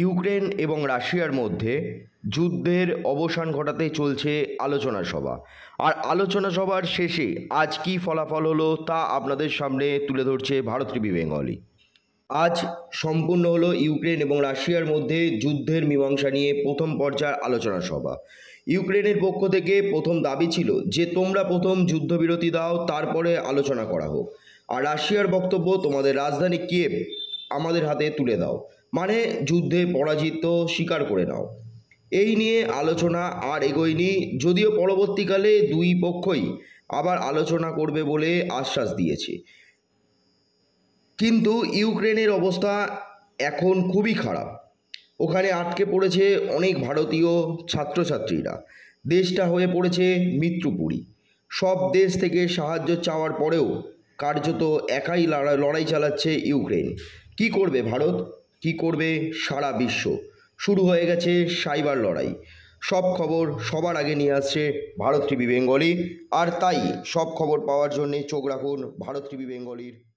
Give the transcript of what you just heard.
Ukraine এবং রাশিয়ার মধ্যে যুদ্ধের অবসান ঘটাতে চলছে আলোচনা সভা আর আলোচনা সভার শেষে আজ কি ফলাফল হলো তা আপনাদের সামনে তুলে ধরছে ভারত টিভি বেঙ্গলি আজ সম্পূর্ণ হলো ইউক্রেন এবং রাশিয়ার মধ্যে যুদ্ধের মীমাংসা নিয়ে প্রথম পর্যায়ের আলোচনা সভা ইউক্রেনের পক্ষ থেকে প্রথম দাবি ছিল যে তোমরা প্রথম যুদ্ধবিরতি দাও তারপরে আলোচনা করা হোক আর রাশিয়ার বক্তব্য তোমাদের রাজধানী কিয়েভ আমাদের হাতে তুলে দাও মানে যুদ্ধে পরাজিত স্বীকার করে নাও এই নিয়ে আলোচনা আর এগোয়নি যদিও পরবর্তীকালে দুই পক্ষই আবার আলোচনা করবে বলে আশ্বাস দিয়েছে কিন্তু ইউক্রেনের অবস্থা এখন খুবই খারাপ ওখানে আটকে পড়েছে অনেক ভারতীয় ছাত্রছাত্রীরা দেশটা হয়ে পড়েছে মিত্রপুরি সব দেশ থেকে সাহায্য চাওয়ার পরেও কার্যত একাই লড়াই চালাচ্ছে ইউক্রেন কি করবে ভারত কি করবে সারা বিশ্ব শুরু হয়ে গেছে সাইবার লড়াই সব খবর সবার আগে নিয়ে আসছে ভারত টিভি বেঙ্গলি আর তাই সব খবর পাওয়ার জন্যে চোখ রাখুন ভারত টিভি বেঙ্গলির